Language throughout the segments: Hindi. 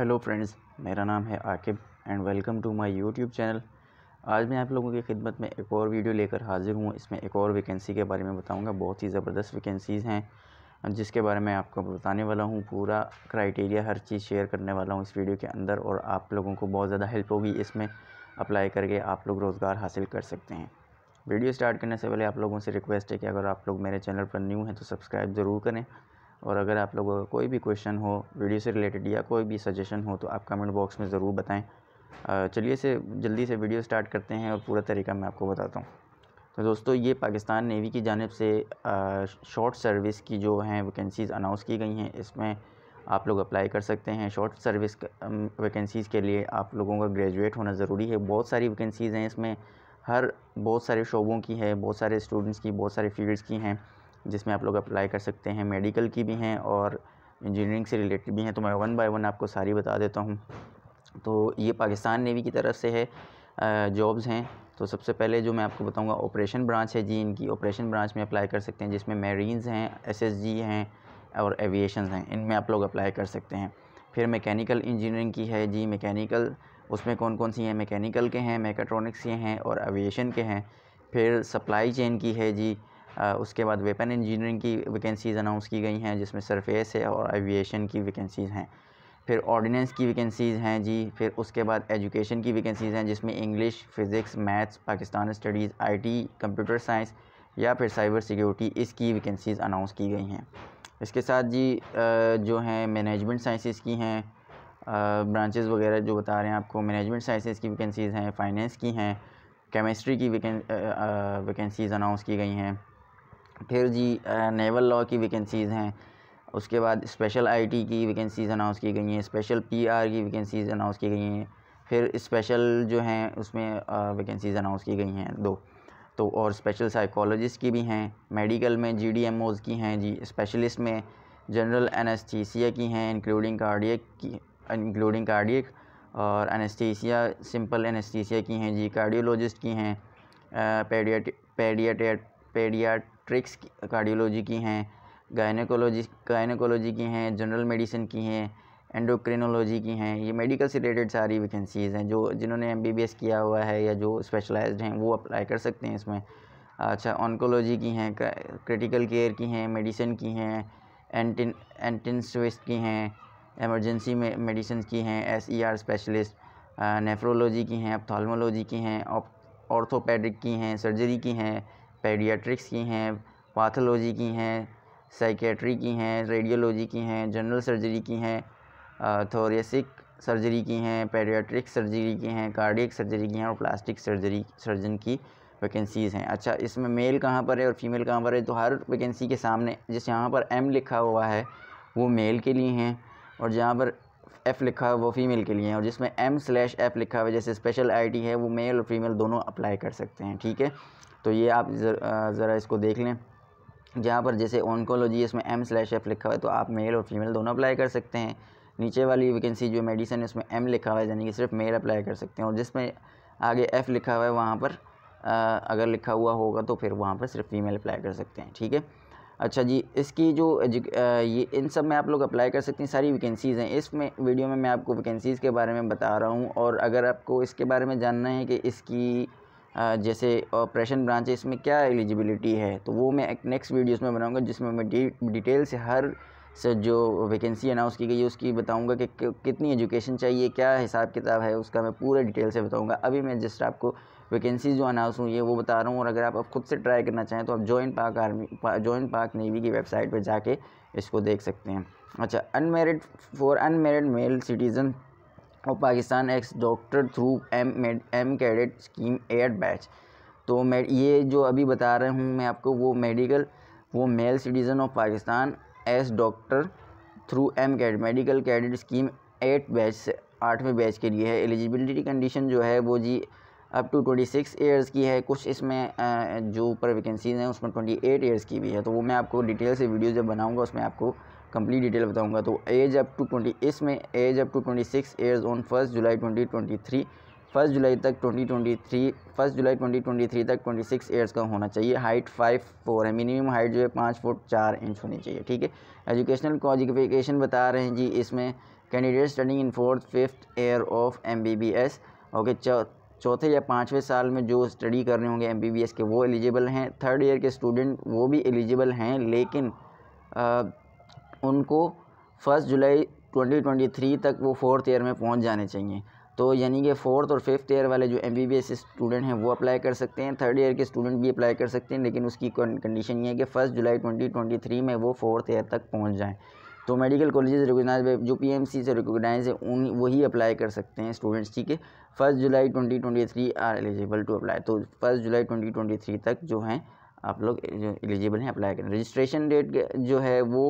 हेलो फ्रेंड्स मेरा नाम है Aqib and welcome to my YouTube channel आज मैं आप लोगों की खिदमत में एक और वीडियो लेकर हाज़िर हूँ इसमें एक और वैकेंसी के बारे में बताऊँगा बहुत ही ज़बरदस्त वैकेंसीज़ हैं जिसके बारे में आपको बताने वाला हूँ पूरा क्राइटेरिया हर चीज़ शेयर करने वाला हूँ इस वीडियो के अंदर और आप लोगों को बहुत ज़्यादा हेल्प होगी इसमें अप्लाई करके आप लोग रोज़गार हासिल कर सकते हैं वीडियो स्टार्ट करने से पहले आप लोगों से रिक्वेस्ट है कि अगर आप लोग मेरे चैनल पर न्यू हैं तो सब्सक्राइब ज़रूर करें और अगर आप लोगों का कोई भी क्वेश्चन हो वीडियो से रिलेटेड या कोई भी सजेशन हो तो आप कमेंट बॉक्स में ज़रूर बताएं चलिए से जल्दी से वीडियो स्टार्ट करते हैं और पूरा तरीका मैं आपको बताता हूँ तो दोस्तों ये पाकिस्तान नेवी की जानब से शॉर्ट सर्विस की जो हैं वैकेंसीज़ अनाउंस की गई हैं इसमें आप लोग अप्लाई कर सकते हैं शॉर्ट सर्विस वैकेंसीज़ के लिए आप लोगों का ग्रेजुएट होना ज़रूरी है बहुत सारी वैकेंसीज़ हैं इसमें हर बहुत सारे शोबों की है बहुत सारे स्टूडेंट्स की बहुत सारे फील्ड्स की हैं जिसमें आप लोग अप्लाई कर सकते हैं मेडिकल की भी हैं और इंजीनियरिंग से रिलेटेड भी हैं तो मैं वन बाय वन आपको सारी बता देता हूँ तो ये पाकिस्तान नेवी की तरफ से है जॉब्स हैं तो सबसे पहले जो मैं आपको बताऊंगा ऑपरेशन ब्रांच है जी इनकी ऑपरेशन ब्रांच में अप्लाई कर सकते हैं जिसमें मेरीन्स हैं एस हैं और एविएशन हैं इनमें आप लोग अप्लाई कर सकते हैं फिर मैकेनिकल इंजीनियरिंग की है जी मैकेनिकल उसमें कौन कौन सी हैं मैकेनिकल के हैं मेकाट्रॉनिक्स के हैं और एविएशन के हैं फिर सप्लाई चेन की है जी उसके बाद वेपन इंजीनियरिंग की वैकेंसीज़ अनाउंस की गई हैं जिसमें सरफेस है और एविएशन की वैकेंसीज़ हैं फिर ऑर्डिनेंस की वैकेंसीज़ हैं जी फिर उसके बाद एजुकेशन की वैकेंसीज़ हैं जिसमें English physics maths Pakistan studies आई कंप्यूटर साइंस या फिर साइबर सिक्योरिटी इसकी वैकेंसीज़ अनाउंस की गई हैं इसके साथ जी जो हैं मैनेजमेंट साइंसिस की हैं ब्रांचेस वगैरह जो बता रहे हैं आपको मैनेजमेंट साइंसिस की वैकेंसीज़ हैं फाइनेंस की हैं केमिस्ट्री की वैकेंसीज़ अनाउंस की गई हैं फिर जी नेवल लॉ की वैकेंसीज़ हैं उसके बाद स्पेशल आईटी की वैकेंसीज़ अनाउंस की गई हैं स्पेशल पीआर की वैकेंसीज़ अनाउंस की गई हैं फिर स्पेशल जो हैं उसमें वैकेंसीज़ अनाउंस की गई हैं दो तो और स्पेशल साइकोलॉजिस्ट की भी हैं मेडिकल में जी डी एम ओज़ की हैं जी स्पेशलिस्ट में जनरल एनेस्थीसिया की हैं इंक्लूडिंग कार्डियक की इंक्लूडिंग कार्डियक और एनेस्थीसिया सिंपल एनेस्थीसिया की हैं जी कार्डियोलॉजिस्ट की हैं पेडियाट पेडियाटेट पेडियाट्रिक्स कार्डियोलॉजी की हैं गायनोकोलॉजी गायनोकोलॉजी की हैं जनरल मेडिसिन की हैं एंडोक्रिनोलॉजी की हैं ये मेडिकल से रिलेटेड सारी वैकेंसीज़ हैं जो जिन्होंने एम किया हुआ है या जो स्पेशलाइज्ड हैं वो अप्लाई कर सकते हैं इसमें अच्छा ऑनकोलॉजी की हैं क्रिटिकल केयर की हैं मेडिसिन की हैं एंटिन एंटिनसविस्ट की हैं एमरजेंसी मेडिसिन की हैं S E R specialist nephrology की हैं अपथॉलमोलॉजी की हैं ऑर्थोपेडिक की हैं सर्जरी की हैं पेडियाट्रिक्स की हैं पाथोलॉजी की हैं साइकेट्री की हैं रेडियोलॉजी की हैं जनरल सर्जरी की हैं थोरेसिक सर्जरी की हैं पेडियाट्रिक सर्जरी की हैं कार्डियक सर्जरी की हैं और प्लास्टिक सर्जरी सर्जन की वैकेंसीज़ हैं अच्छा इसमें मेल कहाँ पर है और फीमेल कहाँ पर है तो हर वैकेंसी के सामने जिस यहाँ पर एम लिखा हुआ है वो मेल के लिए हैं और जहाँ पर एफ़ लिखा है वो फ़ीमेल के लिए हैं और जिसमें एम स्लैश एफ़ लिखा हुआ है जैसे स्पेशल आईडी है वो मेल और फीमेल दोनों अप्लाई कर सकते हैं ठीक है तो ये आप ज़रा इसको देख लें जहाँ पर जैसे ऑनकोलॉजी इसमें एम स्लैश एफ लिखा हुआ है तो आप मेल और फीमेल दोनों अप्लाई कर सकते हैं नीचे वाली वैकेंसी जो मेडिसिन है उसमें एम लिखा हुआ है यानी कि सिर्फ मेल अप्लाई कर सकते हैं और जिसमें आगे एफ़ लिखा हुआ है वहाँ पर आ, अगर लिखा हुआ होगा तो फिर वहाँ पर सिर्फ फीमेल अप्लाई कर सकते हैं ठीक है अच्छा जी इसकी जो ये इन सब में आप लोग अप्लाई कर सकते हैं सारी वैकेंसीज़ हैं इसमें वीडियो में मैं आपको वैकेंसीज़ के बारे में बता रहा हूँ और अगर आपको इसके बारे में जानना है कि इसकी जैसे ऑपरेशन ब्रांच है इसमें क्या एलिजिबिलिटी है तो वो मैं एक नेक्स्ट वीडियोस में बनाऊंगा जिसमें मैं डी, डिटेल से हर से जो वैकेंसी अनाउंस की गई है उसकी बताऊंगा कि कितनी एजुकेशन चाहिए क्या हिसाब किताब है उसका मैं पूरा डिटेल से बताऊंगा अभी मैं जस्ट आपको वैकेंसी जो अनाउंस हुई है वो बता रहा हूँ और अगर आप, खुद से ट्राई करना चाहें तो आप जॉइन पाक आर्मी पा, जॉइन पाक नेवी की वेबसाइट पर जाके इसको देख सकते हैं अच्छा unmarried for unmarried male citizen Pakistan ex doctor through M med M cadet scheme air batch तो मैं ये जो अभी बता रहा हूँ मैं आपको वो मेडिकल वो male citizen of Pakistan as doctor through M cad medical cadet scheme eight batch से आठवें बैच के लिए है एलिजिबिलिटी कंडीशन जो है वो जी up to twenty six years की है कुछ इसमें जो ऊपर वैकेंसीज हैं उसमें ट्वेंटी एट ईयर्स की भी है तो वो मैं आपको डिटेल से वीडियो जब बनाऊँगा उसमें आपको कंप्लीट डिटेल बताऊंगा तो एज अप टू ट्वेंटी इसमें age up to twenty six years on first July twenty twenty three first July तक twenty twenty three first July twenty twenty three तक ट्वेंटी सिक्स एयर्स का होना चाहिए हाइट फाइव फोर है मिनिमम हाइट जो है पाँच फुट चार इंच होनी चाहिए ठीक है एजुकेशनल क्वालिफिकेशन बता रहे हैं जी इसमें candidate studying in fourth fifth year of M B B S okay चौथे या पाँचवें साल में जो स्टडी कर रहे होंगे एम बी बी एस के वो एलिजिबल हैं थर्ड ईयर के स्टूडेंट वो भी एलिजिबल हैं लेकिन उनको first July twenty twenty three तक वो फ़ोर्थ ईयर में पहुंच जाने चाहिए तो यानी कि फ़ोर्थ और फिफ्थ ईयर वाले जो M B B S student हैं वो अप्लाई कर सकते हैं थर्ड ईयर के स्टूडेंट भी अप्लाई कर सकते हैं लेकिन उसकी कंडीशन ये है कि first July twenty twenty three में वो फोर्थ ईयर तक पहुँच जाएँ तो मेडिकल कॉलेजेस रिकोगनाइज जो पी एम सी से रिकोगनाइज है उन वही अप्लाई कर सकते हैं स्टूडेंट्स ठीक है first July twenty twenty three are eligible to apply तो first July twenty twenty three तक जो हैं आप लोग एलिजिबल हैं अप्लाई करें रजिस्ट्रेशन डेट जो है वो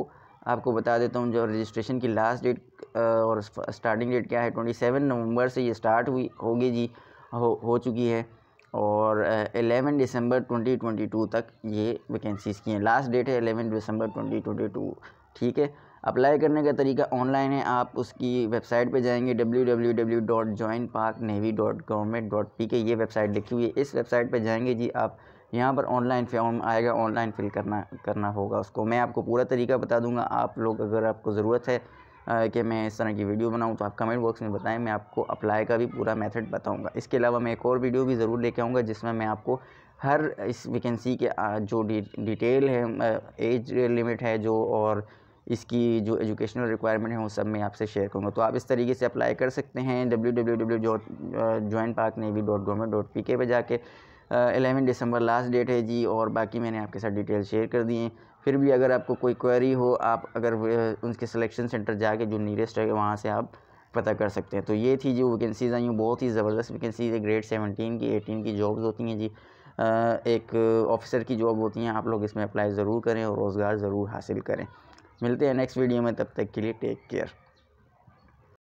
आपको बता देता हूँ जो रजिस्ट्रेशन की लास्ट डेट और स्टार्टिंग डेट क्या है ट्वेंटी सेवन नवंबर से ये स्टार्ट हुई होगी जी हो, हो चुकी है और एलेवन दिसंबर 2022 तक ये वैकेंसीज़ की हैं लास्ट डेट है एलेवन दिसंबर 2022 ठीक है अप्लाई करने का तरीका ऑनलाइन है आप उसकी वेबसाइट पे जाएंगे डब्ल्यू ये वेबसाइट लिखी हुई है इस वेबसाइट पे जाएंगे जी आप यहाँ पर ऑनलाइन फॉर्म आएगा ऑनलाइन फिल करना करना होगा उसको मैं आपको पूरा तरीका बता दूंगा आप लोग अगर आपको ज़रूरत है कि मैं इस तरह की वीडियो बनाऊं तो आप कमेंट बॉक्स में बताएं मैं आपको अप्लाई का भी पूरा मेथड बताऊंगा इसके अलावा मैं एक और वीडियो भी ज़रूर लेके आऊँगा जिसमें मैं आपको हर इस वैकेंसी के जो डिटेल है एज लिमिट है जो और इसकी जो एजुकेशनल रिक्वायरमेंट है वो सब मैं आपसे शेयर करूँगा तो आप इस तरीके से अप्लाई कर सकते हैं W W W dot join park navy dot government dot P K पर जाके एलेवन दिसंबर लास्ट डेट है जी और बाकी मैंने आपके साथ डिटेल शेयर कर दिए हैं फिर भी अगर आपको कोई क्वेरी हो आप अगर उनके सिलेक्शन सेंटर जाके जो नीरेस्ट है वहाँ से आप पता कर सकते हैं तो ये थी जो वैकेंसीज़ आई हूँ बहुत ही ज़बरदस्त वैकेंसीज़ है ग्रेड सेवनटीन की एटीन की जॉब्स होती हैं जी एक ऑफिसर की जॉब होती हैं आप लोग इसमें अप्लाई ज़रूर करें और रोज़गार ज़रूर हासिल करें मिलते हैं नेक्स्ट वीडियो में तब तक के लिए टेक केयर